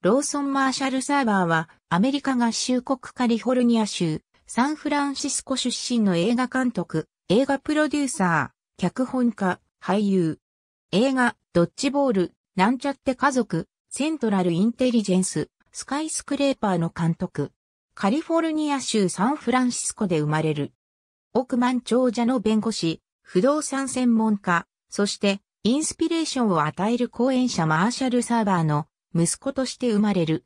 ローソンマーシャルサーバーは、アメリカ合衆国カリフォルニア州、サンフランシスコ出身の映画監督、映画プロデューサー、脚本家、俳優。映画、ドッジボール、なんちゃって家族、セントラルインテリジェンス、スカイスクレーパーの監督。カリフォルニア州サンフランシスコで生まれる。億万長者の弁護士、不動産専門家、そして、インスピレーションを与える講演者マーシャルサーバーの息子として生まれる。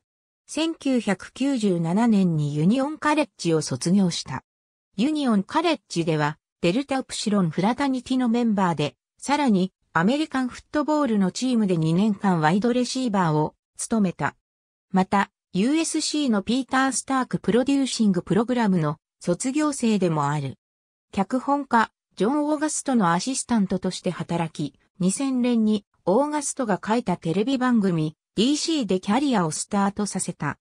1997年にユニオンカレッジを卒業した。ユニオンカレッジでは、デルタプシロンフラタニティのメンバーで、さらに、アメリカンフットボールのチームで2年間ワイドレシーバーを務めた。また、USC のピーター・スタークプロデューシングプログラムの卒業生でもある。脚本家、ジョン・オーガストのアシスタントとして働き、2000年にオーガストが書いたテレビ番組、DC でキャリアをスタートさせた。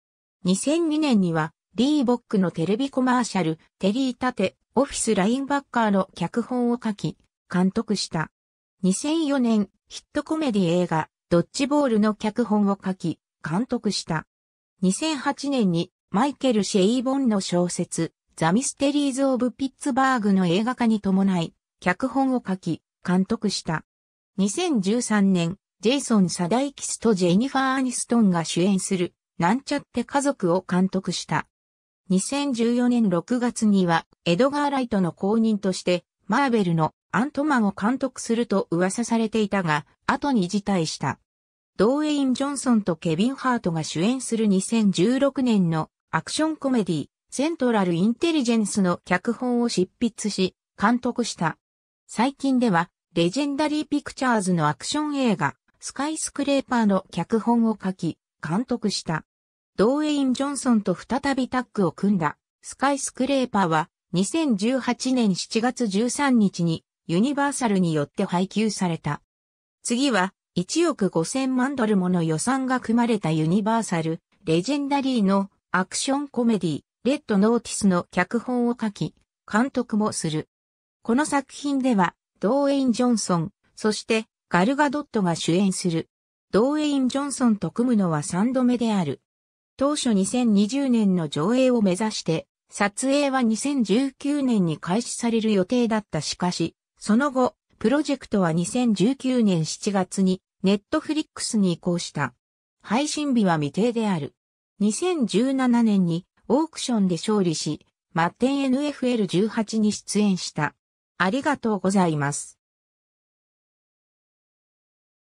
2002年には、リーボックのテレビコマーシャル、テリータテ、オフィスラインバッカーの脚本を書き、監督した。2004年、ヒットコメディ映画、ドッジボールの脚本を書き、監督した。2008年に、マイケル・シェイボンの小説、ザ・ミステリーズ・オブ・ピッツバーグの映画化に伴い、脚本を書き、監督した。2013年、ジェイソン・サダイキスとジェニファー・アニストンが主演する、なんちゃって家族を監督した。2014年6月には、エドガー・ライトの後任として、マーベルのアントマンを監督すると噂されていたが、後に辞退した。ドーウェイン・ジョンソンとケビン・ハートが主演する2016年のアクションコメディ、セントラル・インテリジェンスの脚本を執筆し、監督した。最近では、レジェンダリー・ピクチャーズのアクション映画、スカイスクレーパーの脚本を書き、監督した。ドーエイン・ジョンソンと再びタッグを組んだ、スカイスクレーパーは、2018年7月13日に、ユニバーサルによって配給された。次は、1億5000万ドルもの予算が組まれたユニバーサル、レジェンダリーのアクションコメディ、レッドノーティスの脚本を書き、監督もする。この作品では、ドーエイン・ジョンソン、そしてガルガドットが主演する。ドーウェイン・ジョンソンと組むのは3度目である。当初2020年の上映を目指して、撮影は2019年に開始される予定だったしかし、その後、プロジェクトは2019年7月に、ネットフリックスに移行した。配信日は未定である。2017年にオークションで勝利し、マッテン NFL18 に出演した。ありがとうございます。